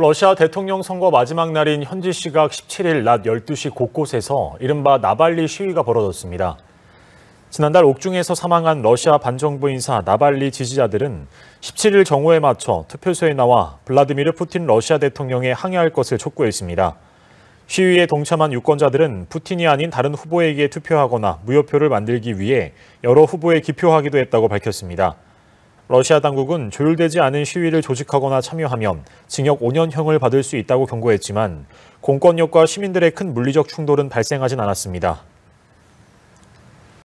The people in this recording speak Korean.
러시아 대통령 선거 마지막 날인 현지 시각 17일 낮 12시 곳곳에서 이른바 나발리 시위가 벌어졌습니다. 지난달 옥중에서 사망한 러시아 반정부 인사 나발리 지지자들은 17일 정오에 맞춰 투표소에 나와 블라디미르 푸틴 러시아 대통령에 항의할 것을 촉구했습니다. 시위에 동참한 유권자들은 푸틴이 아닌 다른 후보에게 투표하거나 무효표를 만들기 위해 여러 후보에 기표하기도 했다고 밝혔습니다. 러시아 당국은 조율되지 않은 시위를 조직하거나 참여하면 징역 5년형을 받을 수 있다고 경고했지만 공권력과 시민들의 큰 물리적 충돌은 발생하진 않았습니다.